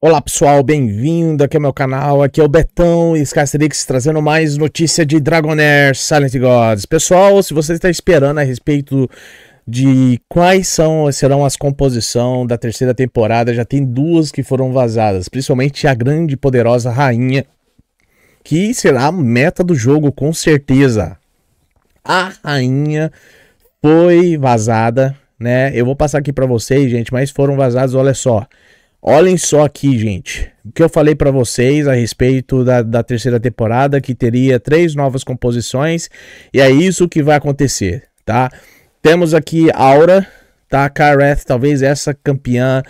Olá pessoal, bem-vindo aqui ao é meu canal, aqui é o Betão e Scarcerix trazendo mais notícia de Dragonair Silent Gods. Pessoal, se você está esperando a respeito de quais são, serão as composições da terceira temporada, já tem duas que foram vazadas, principalmente a grande e poderosa rainha, que será a meta do jogo com certeza. A rainha foi vazada, né? Eu vou passar aqui para vocês, gente, mas foram vazados, olha só. Olhem só aqui, gente, o que eu falei para vocês a respeito da, da terceira temporada, que teria três novas composições, e é isso que vai acontecer, tá? Temos aqui Aura, tá? Kareth, talvez essa campeã,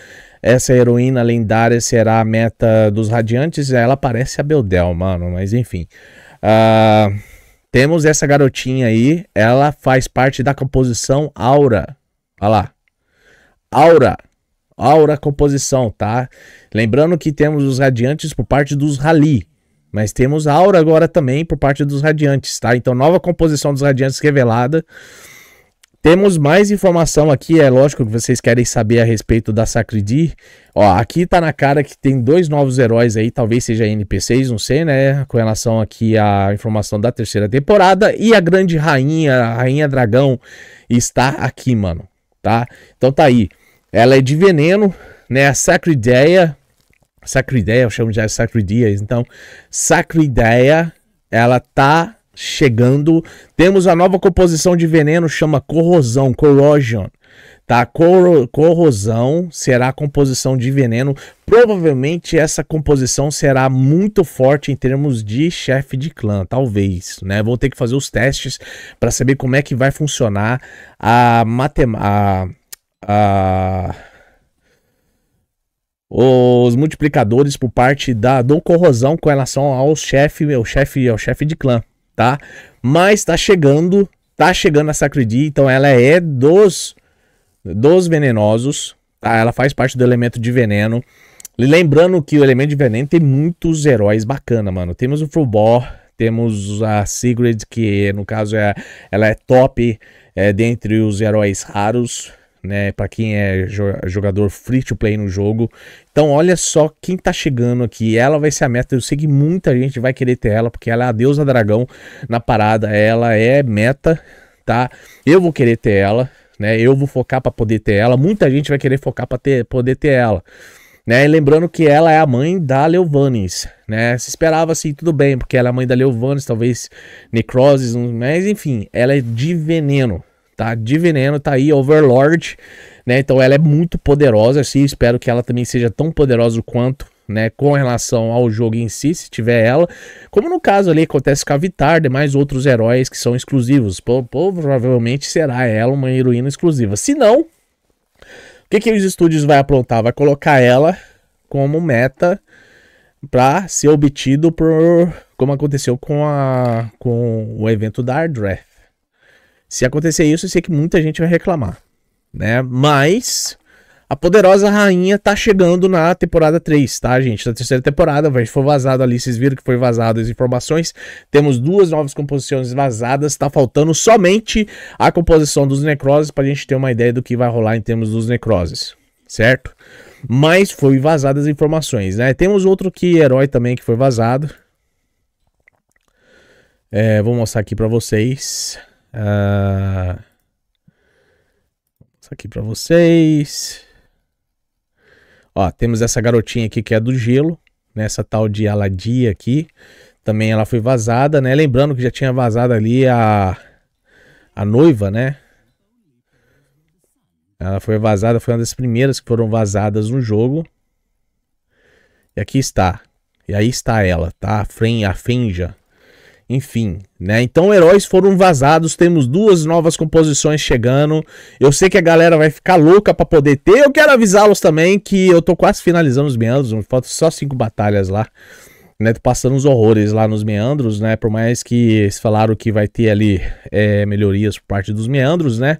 essa heroína lendária será a meta dos Radiantes, ela parece a Beldel, mano, mas enfim. Uh, temos essa garotinha aí, ela faz parte da composição Aura, olha lá. Aura Aura Composição, tá? Lembrando que temos os radiantes por parte dos Rally, mas temos Aura agora também por parte dos radiantes, tá? Então, nova composição dos radiantes revelada. Temos mais informação aqui, é lógico que vocês querem saber a respeito da Sacredi. Ó, aqui tá na cara que tem dois novos heróis aí, talvez seja NPCs, não sei, né? Com relação aqui à informação da terceira temporada. E a grande rainha, a rainha dragão, está aqui, mano, tá? Então tá aí. Ela é de veneno, né? A Sacrideia, Sacrideia, eu chamo de Sacrideia, então Sacrideia, ela tá chegando. Temos a nova composição de veneno, chama Corrosão, Corrosion. Tá, corrosão será a composição de veneno. Provavelmente essa composição será muito forte em termos de chefe de clã, talvez, né? Vou ter que fazer os testes para saber como é que vai funcionar a matemática a ah, os multiplicadores por parte da do corrosão com relação ao chefe, ao chefe, ao chefe de clã, tá? Mas tá chegando, tá chegando a Sacredi, então ela é dos dos venenosos, tá? Ela faz parte do elemento de veneno. Lembrando que o elemento de veneno tem muitos heróis bacana, mano. Temos o Fulbor, temos a Sigrid, que no caso é ela é top é, dentre os heróis raros né? Para quem é jogador free to play no jogo. Então, olha só quem tá chegando aqui. Ela vai ser a meta. Eu sei que muita gente vai querer ter ela, porque ela é a deusa dragão na parada. Ela é meta, tá? Eu vou querer ter ela, né? Eu vou focar para poder ter ela. Muita gente vai querer focar para ter, poder ter ela. Né? lembrando que ela é a mãe da Leovanis, né? Se esperava assim, tudo bem, porque ela é a mãe da Leovanis, talvez necroses, né? mas enfim, ela é de veneno, tá de veneno, tá aí Overlord, né? Então ela é muito poderosa, assim, espero que ela também seja tão poderosa quanto né, com relação ao jogo em si, se tiver ela, como no caso ali acontece com a Vitar, demais outros heróis que são exclusivos, Pô, provavelmente será ela uma heroína exclusiva, se não, o que, que os estúdios vai aprontar? Vai colocar ela como meta para ser obtido por como aconteceu com a com o evento da Ardrath, se acontecer isso, eu sei que muita gente vai reclamar, né? Mas a poderosa rainha tá chegando na temporada 3, tá, gente? Na terceira temporada, vai foi vazado ali, vocês viram que foi vazado as informações. Temos duas novas composições vazadas, tá faltando somente a composição dos necroses pra gente ter uma ideia do que vai rolar em termos dos necroses, certo? Mas foi vazadas as informações, né? Temos outro que herói também que foi vazado. É, vou mostrar aqui para vocês. Uh, isso aqui para vocês. Ó, temos essa garotinha aqui que é do gelo, né? tal de Aladia aqui. Também ela foi vazada, né? Lembrando que já tinha vazado ali a, a noiva, né? Ela foi vazada, foi uma das primeiras que foram vazadas no jogo. E aqui está. E aí está ela, tá? A Frenja, a enfim, né? Então, heróis foram vazados, temos duas novas composições chegando. Eu sei que a galera vai ficar louca para poder ter. Eu quero avisá-los também que eu tô quase finalizando os meandros, faltam só cinco batalhas lá. Né, passando os horrores lá nos meandros, né? Por mais que eles falaram que vai ter ali é, melhorias por parte dos meandros, né?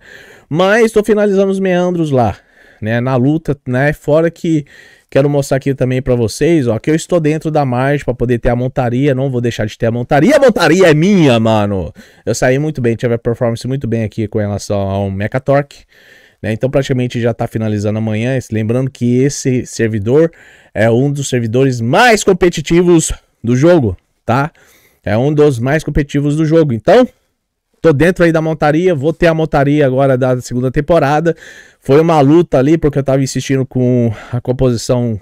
Mas tô finalizando os meandros lá né, na luta, né? Fora que quero mostrar aqui também para vocês, ó, que eu estou dentro da margem para poder ter a montaria, não vou deixar de ter a montaria. A montaria é minha, mano. Eu saí muito bem, tive a performance muito bem aqui com relação ao Mechatorque. Né? Então praticamente já está finalizando amanhã, lembrando que esse servidor é um dos servidores mais competitivos do jogo, tá? É um dos mais competitivos do jogo. Então, Tô dentro aí da montaria, vou ter a montaria agora da segunda temporada. Foi uma luta ali, porque eu tava insistindo com a composição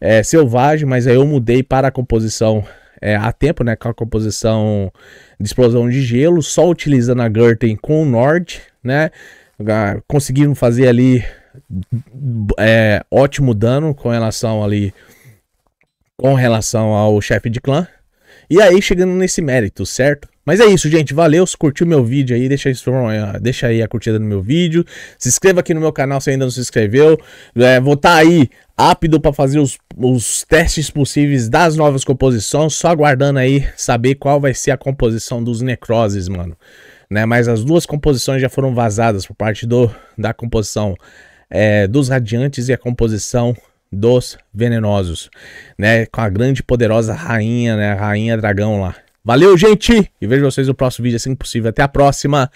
é, selvagem, mas aí eu mudei para a composição é, a tempo, né? Com a composição de explosão de gelo, só utilizando a Gurten com o Nord, né? Conseguiram fazer ali é, ótimo dano com relação ali com relação ao chefe de clã. E aí chegando nesse mérito, certo? Mas é isso, gente. Valeu. Se curtiu meu vídeo aí, deixa, eh, deixa aí a curtida no meu vídeo. Se inscreva aqui no meu canal se ainda não se inscreveu. É, vou estar tá aí rápido para fazer os, os testes possíveis das novas composições. Só aguardando aí saber qual vai ser a composição dos necroses, mano. Né? Mas as duas composições já foram vazadas por parte do, da composição é, dos radiantes e a composição dos venenosos, né? Com a grande poderosa rainha, né? A rainha dragão lá. Valeu, gente! E vejo vocês no próximo vídeo assim é que possível. Até a próxima.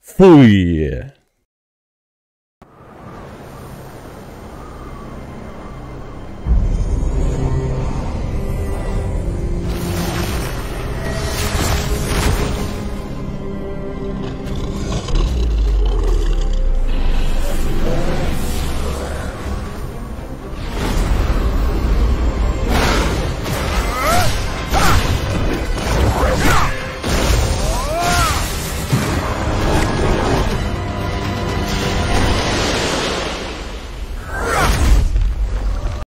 Fui!